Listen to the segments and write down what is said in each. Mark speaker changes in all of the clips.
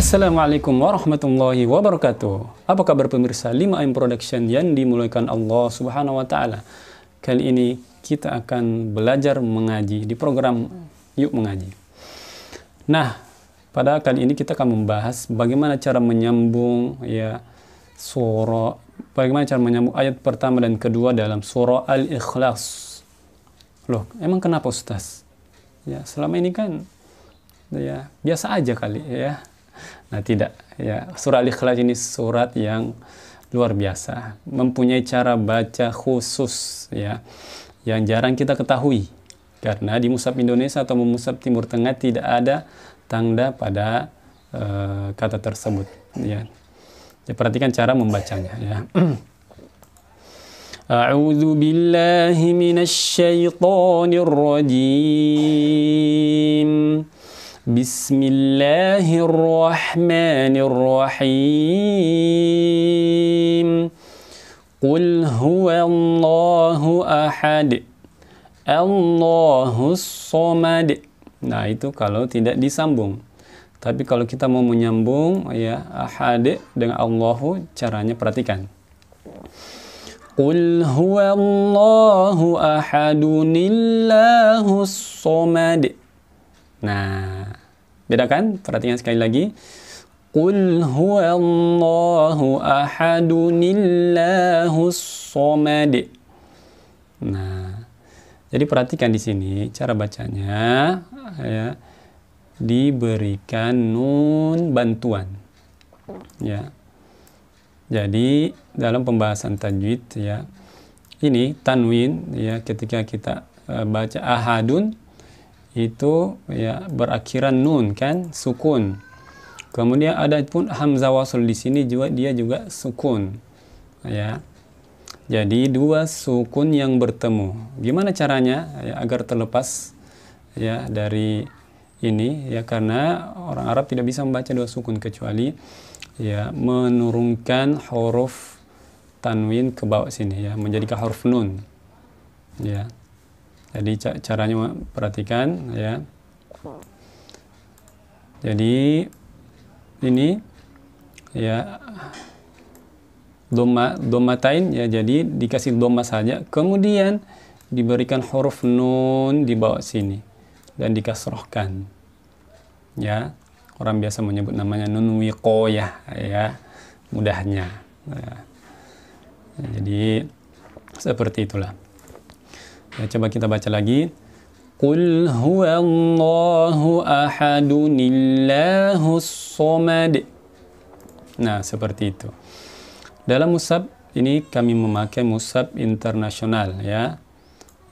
Speaker 1: Assalamualaikum warahmatullahi wabarakatuh. Apa kabar pemirsa 5M Production yang dimulaikan Allah Subhanahu wa taala. Kali ini kita akan belajar mengaji di program Yuk Mengaji. Nah, pada kali ini kita akan membahas bagaimana cara menyambung ya surah bagaimana cara menyambung ayat pertama dan kedua dalam surah Al-Ikhlas. Loh, emang kenapa Ustaz? Ya, selama ini kan ya biasa aja kali ya Nah, tidak ya. Surah Al-Ikhlas ini surat yang luar biasa, mempunyai cara baca khusus ya yang jarang kita ketahui. Karena di musab Indonesia atau musab Timur Tengah tidak ada tanda pada uh, kata tersebut ya. ya. Perhatikan cara membacanya ya. أعوذ billahi من بسم الله الرحمن الرحيم قل هو الله أحد somad. Nah, itu kalau tidak disambung. Tapi kalau kita mau menyambung ya ahad dengan Allahu caranya perhatikan. Qul Allahu ahadunillahu somad. Nah, Bedakan, perhatikan sekali lagi. Qul huwa Allahu ahadunillahu somad. Nah, jadi perhatikan di sini cara bacanya ya diberikan nun bantuan. Ya. Jadi dalam pembahasan tajwid ya ini tanwin ya ketika kita uh, baca ahadun itu ya berakhiran nun kan sukun. Kemudian ada pun hamzah wasl di sini juga dia juga sukun. Ya. Jadi dua sukun yang bertemu. Gimana caranya ya, agar terlepas ya dari ini ya karena orang Arab tidak bisa membaca dua sukun kecuali ya menurunkan huruf tanwin ke bawah sini ya menjadikan huruf nun. Ya. Jadi caranya perhatikan ya. Jadi ini ya doma domatain ya jadi dikasih doma saja kemudian diberikan huruf nun di bawah sini dan dikasrohkan ya orang biasa menyebut namanya nun ya ya mudahnya ya. jadi seperti itulah Ya, coba kita baca lagi. Qul huwallahu ahadun illahus somad. Nah, seperti itu. Dalam musab ini kami memakai musab internasional ya.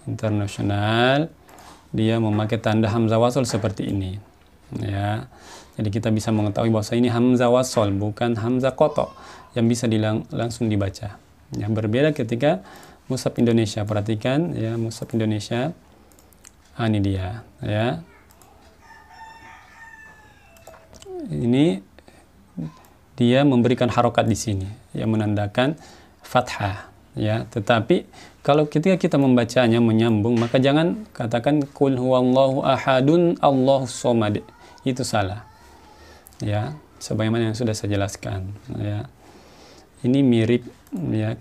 Speaker 1: Internasional dia memakai tanda hamzah wasol seperti ini. Ya. Jadi kita bisa mengetahui bahwa ini hamzah wasol bukan hamzah koto yang bisa dilang langsung dibaca. Yang berbeda ketika Musab Indonesia perhatikan ya Musab Indonesia ah, ini dia ya ini dia memberikan harokat di sini yang menandakan fathah ya tetapi kalau ketika kita membacanya menyambung maka jangan katakan kul huwallahu ahadun allahu somad itu salah ya sebagaimana yang sudah saya jelaskan ya ini mirip ya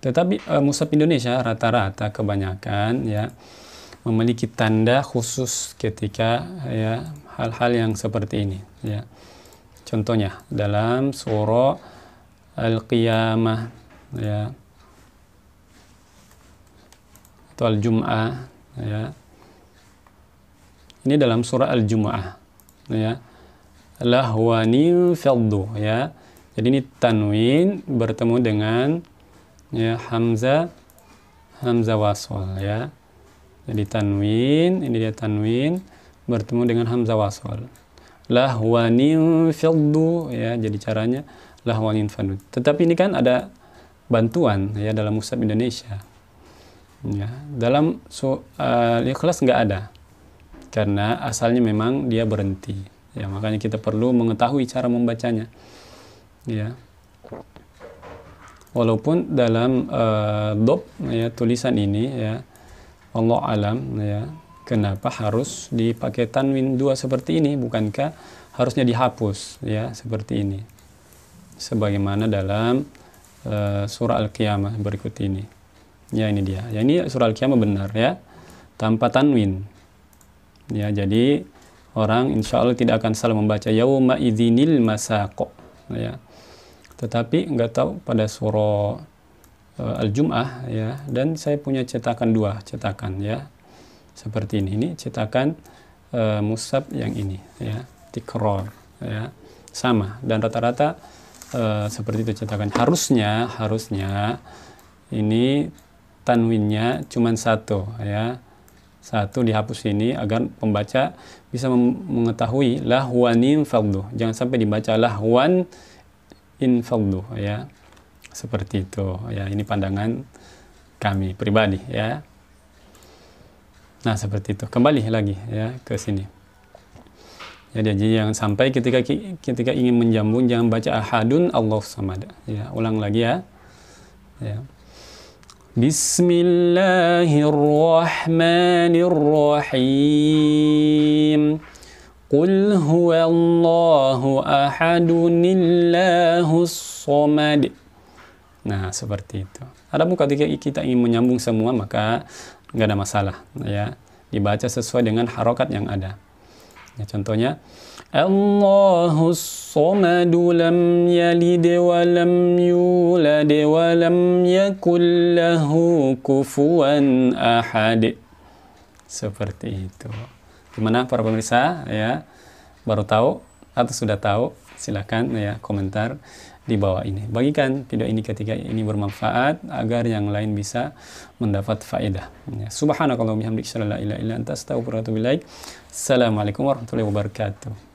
Speaker 1: tetapi e, musab Indonesia rata-rata kebanyakan ya memiliki tanda khusus ketika ya hal-hal yang seperti ini ya. Contohnya dalam surah Al-Qiyamah ya atau Al-Jum'ah ya. Ini dalam surah Al-Jum'ah ya. Lahwanil faddu ya. Jadi ini tanwin bertemu dengan ya hamzah hamzah wasol ya jadi tanwin ini dia tanwin bertemu dengan hamzah wasol lahwanin Fadu, ya jadi caranya lahwanin Fadu. tetapi ini kan ada bantuan ya dalam musab Indonesia ya dalam so, uh, ikhlas nggak ada karena asalnya memang dia berhenti ya makanya kita perlu mengetahui cara membacanya ya walaupun dalam uh, eh, dob ya tulisan ini ya Allah alam ya kenapa harus dipakai tanwin dua seperti ini bukankah harusnya dihapus ya seperti ini sebagaimana dalam uh, surah al-qiyamah berikut ini ya ini dia ya ini surah al-qiyamah benar ya tanpa tanwin ya jadi orang insya Allah tidak akan salah membaca yauma idinil masako ya tetapi nggak tahu pada suro e, eh, al-jum'ah ya dan saya punya cetakan dua cetakan ya seperti ini ini cetakan e, musab yang ini ya tikror ya sama dan rata-rata e, seperti itu cetakan harusnya harusnya ini tanwinnya cuma satu ya satu dihapus ini agar pembaca bisa mengetahui lahwanin fardhu jangan sampai dibaca lahwan infallu ya seperti itu ya ini pandangan kami pribadi ya nah seperti itu kembali lagi ya ke sini jadi, jadi jangan sampai ketika ketika ingin menjambung jangan baca ahadun Allah samad ya ulang lagi ya ya Bismillahirrahmanirrahim قل هو الله أحد الله الصمد Nah, seperti itu. Adapun ketika kita ingin menyambung semua, maka nggak ada masalah. Ya, dibaca sesuai dengan harokat yang ada. Ya, contohnya, Allahu somadu lam yalid wa lam yulad wa lam yakullahu kufuan ahad. Seperti itu. Gimana para pemirsa ya? Baru tahu atau sudah tahu? Silahkan ya komentar di bawah ini. Bagikan video ini ketika ini bermanfaat agar yang lain bisa mendapat faedah. Ya. Subhanakallahumma bihamdika la ilaha illa anta astaghfiruka wa atubu ilaik. Assalamualaikum warahmatullahi wabarakatuh.